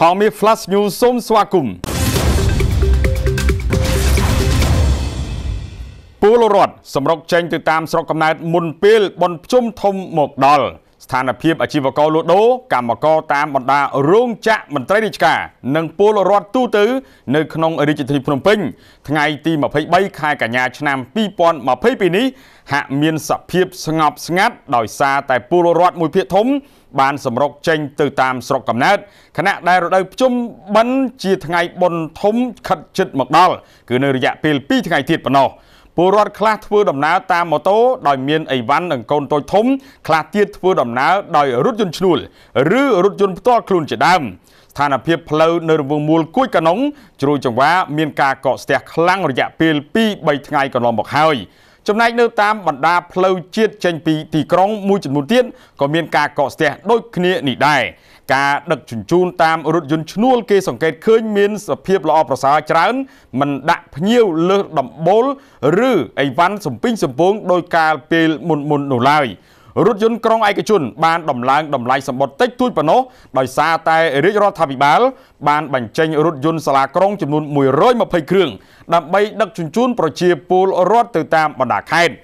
ហងមាន Flash News សូមស្វាគមន៍ពលរដ្ឋសម្រុកចេញទៅតាមស្រុកកំណើតមុនពេល បនជុំធំមកដល់ស្ថានភាពអាជីវករលូដូ កម្មករតាមបណ្ដារោងចក្រមន្ត្រីរាជការនិងពលរដ្ឋទូទៅ នៅក្នុងរាជធានីភ្នំពេញថ្ងៃទី23ខែកញ្ញាឆ្នាំ2022នេះហាក់មានសភាពស្ងប់ស្ងាត់ដោយសារតែពលរដ្ឋមួយភាគធំបានសម្រុកចេញទៅតាមស្រុកកំណើតខណៈដែលរដូវភ្ជុំបិណ្ឌជាថ្ងៃបុណ្យធំខិតជិតមកដល់គឺនៅរយៈពេល2ថ្ងៃទៀតប៉ុណ្ណោះពលរដ្ឋខ្លះធ្វើដំណើរតាមម៉ូតូដោយមានអីវ៉ាន់និងកូនតូចធំខ្លះទៀតធ្វើដំណើរដោយរថយន្តឈ្នួលឬរថយន្តផ្ទាល់ខ្លួនជាដើមស្ថានភាពផ្លូវនៅរង្វង់មូលគួយកណ្ដុងជ្រួយចង្វា មានការកកស្ទះខ្លាំងរយៈពេល2-3ថ្ងៃកន្លងមកហើយ។ចំណែកនៅតាមបណ្ដា ផ្លូវជាតិចេញពីទីក្រុងមួយចំនួនទៀតក៏មានការកកស្ទះដូចគ្នានេះដែរការដឹកជញ្ជូនតាមរថយន្តឈ្នួលគេសង្កេតឃើញមានសភាពល្អប្រសើរច្រើនមិនដាក់ ភ្ញៀវលើសដំបូល ឬអីវ៉ាន់សំពីងសំពងដោយកាលពេលមុនមុននោះឡើយ។រថយន្តក្រុងឯកជនបានដំឡើងតម្លៃសម្បត្តិតិចតួចប៉ុណ្ណោះដោយសារតែរាជរដ្ឋាភិបាលបានបញ្ចេញរថយន្តសាលាក្រុងចំនួន120គ្រឿងដើម្បីដឹកជញ្ជូនប្រជាពលរដ្ឋទៅតាមបណ្ដាខេត្ត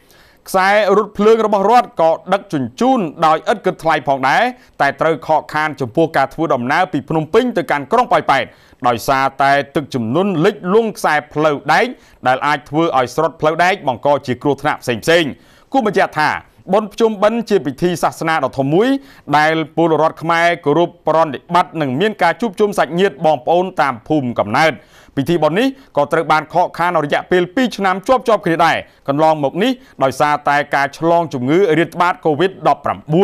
ខ្សែរថភ្លើងរបស់រដ្ឋក៏ដឹកជញ្ជូនដោយឥតគិតថ្លៃផងដែរតែត្រូវខកខានចំពោះការធ្វើដំណើរពីភ្នំពេញទៅកាន់ក្រុងប៉ោយប៉ែតដោយសារតែទឹកជំនន់លិចលង់ខ្សែផ្លូវដែកដែលអាចធ្វើឲ្យស្រុតផ្លូវដែកបង្កជាគ្រោះថ្នាក់ផ្សេងៗគូបញ្ជាក់ថាបុណ្យភ្ជុំបិណ្ឌជាពិធីសាសនាដ៏ធំមួយ ដែលពលរដ្ឋខ្មែរគោរពប្រណិប័តនិងមានការជួបជុំសាច់ញាតិបងប្អូនតាមភូមិកំណើតពិធីបុណ្យនេះក៏ត្រូវបាន ខកខានរយៈពេល2ឆ្នាំជាប់ជាប់គ្នាដែរកន្លងមកនេះដោយសារតែការឆ្លងជំងឺរាតត្បាត COVID-19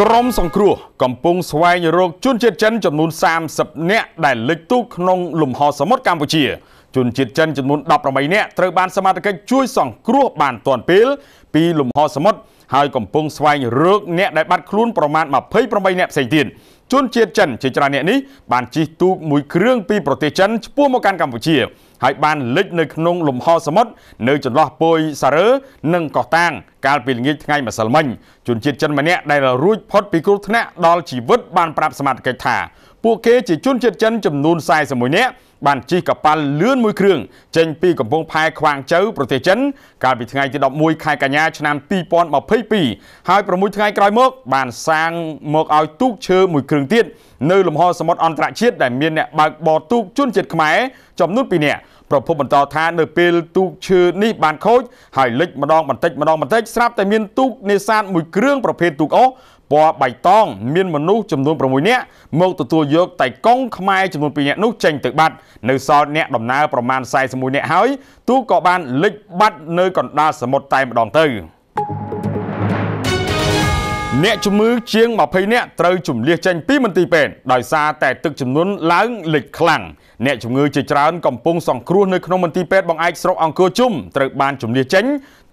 ក្រមសង្គ្រោះកំពុងស្វែងរកជនជាតិចិនចំនួន30នាក់ដែលលិចទូកក្នុង លំហ សមុទ្រកម្ពុជាជនជាតិចិនចំនួន18នាក់ត្រូវបានសមត្ថកិច្ចជួយសង្គ្រោះបានទាន់ពេលពីលំហសមុទ្រហើយកំពុងស្វែងរកអ្នកដែលបាត់ខ្លួនប្រមាណ28នាក់ផ្សេងទៀតជនជាតិចិនជាច្រើនអ្នកនេះបានជិះទូកមួយគ្រឿងពីប្រទេសចិនឆ្ពោះមកកាន់កម្ពុជា ហើយបានលិចនៅក្នុង លំហសមុទ្រនៅចន្លោះពុយសារ៉ឺនិងកោះតាងកាលពីល្ងាចថ្ងៃម្សិលមិញជនជាតិចិនម្នាក់ដែលរួចផុតពីគ្រោះថ្នាក់ដល់ជីវិតបានប្រាប់សមាជិកថាពួកគេជាជនជាតិចិនចំនួន41នាក់បានជិះកប៉ាល់លឿនមួយគ្រឿងចេញពីកំពង់ផែខ្វាងជូវប្រទេសចិនកាលពីថ្ងៃទី11ខែកញ្ញាឆ្នាំ2022ហើយ6ថ្ងៃក្រោយមក បានសាងមកឲ្យទូកឈើមួយគ្រឿងទៀតនៅលំហសមុទ្រអន្តរជាតិដែលមានអ្នកបើកបរទូកជនជាតិខ្មែរចំនួន2នាក់ប្រពន្ធបន្តថានៅពេលទូកឈើនេះបានខូច ហើយលិចម្ដងបន្តិចម្ដងបន្តិចស្រាប់តែមានទូកនេសាទមួយគ្រឿងប្រភេទទូកអូពណ៌បៃតងមានមនុស្សចំនួន6នាក់មកទទួលយកតៃកុងខ្មែរចំនួន2នាក់នោះចេញទៅបាត់នៅសល់អ្នកដំណើរប្រមាណ41នាក់ហើយទូកក៏បានលិចបាត់នៅកណ្ដាលសមុទ្រតែម្ដងទៅ។អ្នកជំងឺជាង20នាក់ត្រូវជំនះចេញពីមន្ទីរពេទ្យដោយសារតែទឹកចំនួនឡើងលិចខ្លាំងអ្នកជំងឺជាច្រើនកំពុងសង្គ្រោះនៅក្នុងមន្ទីរពេទ្យបង្អែកស្រុកអង្គរជុំត្រូវបានជំនះចេញ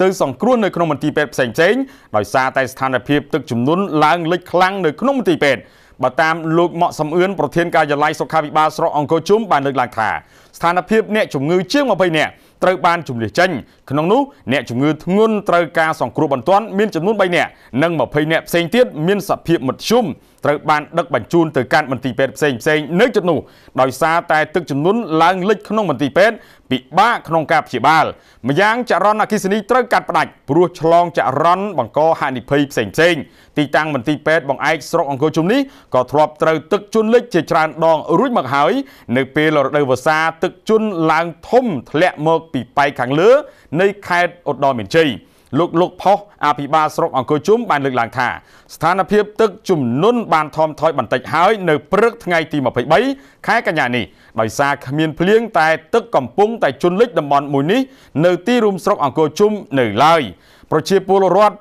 ទៅសង្គ្រោះនៅក្នុងមន្ទីរពេទ្យផ្សេងផ្សេងដោយសារតែស្ថានភាពទឹកចំនួនឡើងលិចខ្លាំងនៅក្នុងមន្ទីរពេទ្យបើតាមលោកម៉ក់សំអឿនប្រធានការិយាល័យសុខាភិបាលស្រុកអង្គរជុំបានលើកឡើងថាស្ថានភាពអ្នកជំងឺជាង20នាក់ត្រូវបានជំនះចេញក្នុងនោះអ្នកជំងឺធ្ងន់ត្រូវការសង្គ្រោះបន្ទាន់មានចំនួន3នាក់និង20នាក់ផ្សេងទៀតមានសភាពមធ្យមត្រូវបានដឹកបញ្ជូនទៅកាន់មន្ទីរពេទ្យផ្សេងផ្សេងនៅជិតនោះដោយសារតែទឹកចំនួនឡើងលិចក្នុងមន្ទីរពេទ្យពិបាកក្នុងការព្យាបាលម្យ៉ាងចរន្តអគ្គិសនីត្រូវកាត់ផ្ដាច់ព្រោះឆ្លងចរន្តបង្កហានិភ័យផ្សេងផ្សេងទីតាំងមន្ទីរពេទ្យបង្អែកស្រុកអង្គរជុំនេះក៏ធ្លាប់ត្រូវទឹកជន់លិចជាច្រើនដងរួចមកហើយនៅ ពេលរដូវវស្សា ទឹកជន់ឡើងធំធ្លាក់មកពីប៉ែកខាងលើនៃខេត្តឧត្តរមានជ័យលោកលោកផុសអភិបាលស្រុកអង្គរជុំបានលើកឡើងថាស្ថានភាពទឹកជំនន់បានថមថយបន្តិចហើយនៅព្រឹកថ្ងៃទី23ខែកញ្ញានេះដោយសារគ្មានភ្លៀងតែទឹកកំពុងតែជន់លិចតំបន់មួយនេះនៅទីរួមស្រុកអង្គរជុំនៅឡើយប្រជាពលរដ្ឋ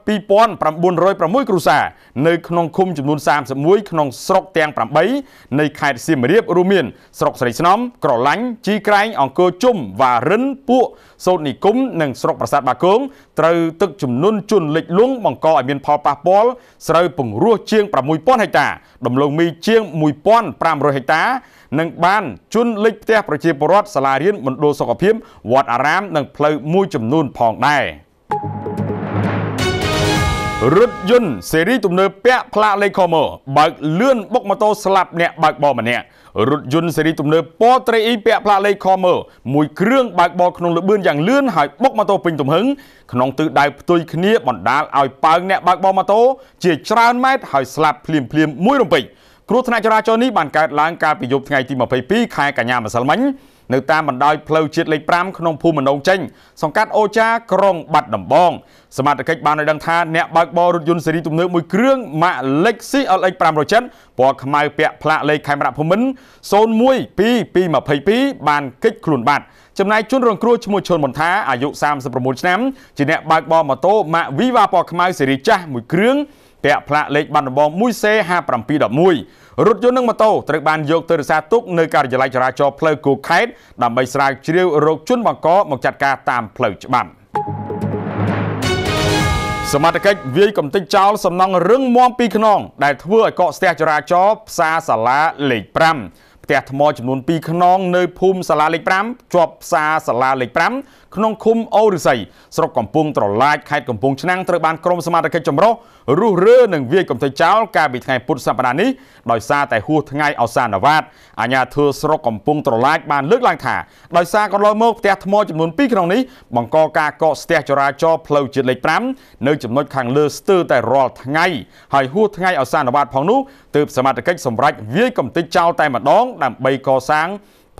2906គ្រួសារនៅក្នុងឃុំចំនួន31ក្នុងស្រុកទាំង8នៃខេត្តសៀមរាបរួមមានស្រុកស្រីស្នំ ក្រឡាញ់ជីក្រែងអង្គរជុំវ៉ារិនពួកសោតនិគមនិងស្រុកប្រាសាទបាគងត្រូវទឹកជំនន់ជន់លិចលង់បង្កឲ្យមានផលប៉ះពាល់ស្រូវពង្រោះជាង6000ហិកតាដំឡូងមីជាង1500ហិកតានិង បានជន់លិចផ្ទះប្រជាពលរដ្ឋសាលារៀនមណ្ឌលសុខភាពវត្តអារាមនិងផ្លូវមួយចំនួនផងដែរ។រថយន្តស៊េរីទំនើបពាក់ផ្លាកលេខ Comer បើកលឿនបុកម៉ូតូស្លាប់អ្នកបើកបរម្នាក់រថយន្តស៊េរីទំនើប Portrait E ពាក់ផ្លាកលេខ Comer មួយគ្រឿងបើកបរក្នុងល្បឿនយ៉ាងលឿនហើយបុកម៉ូតូពេញទំហឹងក្នុងទិសដៅផ្ទុយគ្នាបណ្ដាលឲ្យប៉ើងអ្នកបើកបរម៉ូតូជាច្រើនម៉ែត្រហើយស្លាប់ភ្លាមភ្លាមមួយរំពេចគ្រោះថ្នាក់ចរាចរណ៍នេះបានកើតឡើងកាលពីយប់ថ្ងៃទី22ខែកញ្ញាម្សិលមិញនៅតាមបណ្ដោយផ្លូវជាតិលេខ5ក្នុងភូមិមណ្ដងចេញសង្កាត់អូចា ក្រុងបាត់ដំបង សមត្ថកិច្ចបានឲ្យដឹងថាអ្នកបើកបររថយន្តស៊េរីទំនើបមួយគ្រឿងម៉ាក Lexus LX 500ចិនពណ៌ខ្មៅពាក់ផ្លាកលេខខេមរៈភូមិន្ទ012222បានកិច្ចខ្លួនបាត់ចំណាយជនរងគ្រោះឈ្មោះឈុនបន្ថាអាយុ39ឆ្នាំជាអ្នកបើកបរម៉ូតូម៉ាក Viva ពណ៌ខ្មៅស៊េរីចាស់មួយគ្រឿងពាក់ផ្លាកលេខបាត់ដំបង 1C5711 រថយន្តនិងម៉ូតូត្រូវបានយកទៅរក្សាទុកនៅការិយាល័យចរាចរណ៍ផ្លូវគោកខេត្តដើម្បីស្រាវជ្រាវរោគជនបង្កមកចាត់ការតាមផ្លូវច្បាប់សមត្ថកិច្ចវាយកំទេចចោលសំណង់រឹងមាំពីរខ្នង ដែលធ្វើឲ្យកកស្ទះចរាចរណ៍ផ្សារសាលាលេខ5ផ្ទះថ្មចំនួន2ខ្នង នៅភូមិសាលាលេខ5ជាប់ផ្សារសាលាលេខក្នុងឃុំអូរិស័យស្រុកកំពង់ត្រឡាចខេត្តកំពង់ឆ្នាំងត្រូវបានក្រុមសមាជិកចម្រុះរុះរើនិងវាយកំទេចចោលកាលពីថ្ងៃពុធសប្តាហ៍នេះដោយសារតែហួសថ្ងៃអសានវត្តអាជ្ញាធរស្រុកកំពង់ត្រឡាចបានលើកឡើងថាដោយសារកន្លងមកផ្ទះថ្មចំនួន2ក្នុងនេះបង្កការកកស្ទះចរាចរណ៍ផ្លូវជាតិលេខ5នៅចំណុចខាង លើស្ទើរតែរាល់ថ្ងៃហើយហួសថ្ងៃអសានវត្តផងនោះទើបសមាជិកសម្រាប់វាយកំទេចចោលតែម្ដងដើម្បីកសាង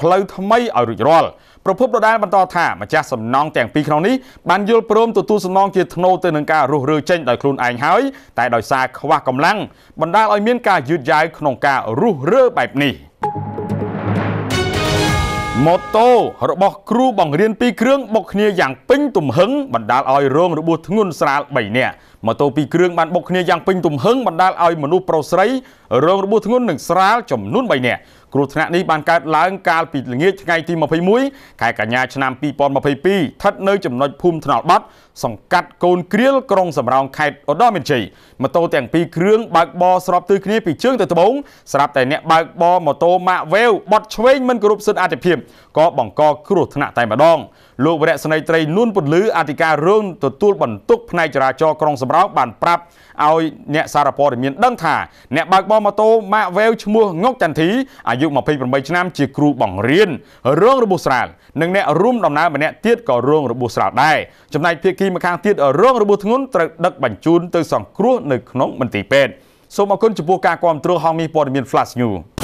ផ្លូវថ្មីឲ្យរួចរាល់ប្រពន្ធដដែលបន្តថាម្ចាស់សំណងទាំងពីរក្នុងនេះបានយល់ព្រមទទួលសំណងជាថ្នូរទៅនឹងការរុះរើចេញដោយខ្លួនឯងហើយតែដោយសារខ្វះកម្លាំងបណ្ដាលឲ្យមានការយឺតយ៉ាវក្នុងការរុះរើបែបនេះម៉ូតូរបស់គ្រូបង្រៀនពីរគ្រឿងបុកគ្នាយ៉ាងពេញទំហឹងបណ្ដាលឲ្យរងរបួសធ្ងន់ស្រាល3នាក់ម៉ូតូពីរគ្រឿងបានបុកគ្នាយ៉ាងពេញទំហឹងបណ្ដាលឲ្យមនុស្សប្រុសស្រីរងរបួសធ្ងន់និងស្រាលចំនួន3នាក់គ្រោះថ្នាក់នេះបានកើតឡើងកាលពីល្ងាចថ្ងៃទី21ខែកញ្ញាឆ្នាំ2022ស្ថិតនៅចំណុចភូមិថ្នល់បាត់សង្កាត់កូនគ្រៀលក្រុងសំរោងខេត្តឧត្តរមានជ័យម៉ូតូទាំងពីរគ្រឿងបើកបរស្របទិសគ្នាពីជើងទៅត្បូងស្រាប់តែអ្នកបើកបរម៉ូតូម៉ាកវេវបត់ឆ្វេងមិនគោរពសិទ្ធិអាទិភាពក៏បង្កគ្រោះថ្នាក់តែម្ដង។លោកវរៈស្នេត្រីនួនពន្លឺអធិការរឿងទទួលបន្ទុកផ្នែកចរាចរណ៍ក្រុងសំរោងបានប្រាប់ឲ្យអ្នកសារព័ត៌មានដឹងថាអ្នកបើកបរម៉ូតូម៉ាកវេវឈ្មោះងុកចន្ទធីអាយុ28ឆ្នាំជាគ្រូបង្រៀនរងរបួសស្រាលនិងអ្នករួមដំណើរម្នាក់ទៀតក៏រងរបួសស្រាលដែរចំណែកភាគីម្ខាងទៀតរងរបួសធ្ងន់ត្រូវដឹកបញ្ជូនទៅសង្គ្រោះនៅក្នុងមន្ទីរពេទ្យសូមអគុណចំពោះការគាំទ្រហងនេះព័ត៌មាន Flash News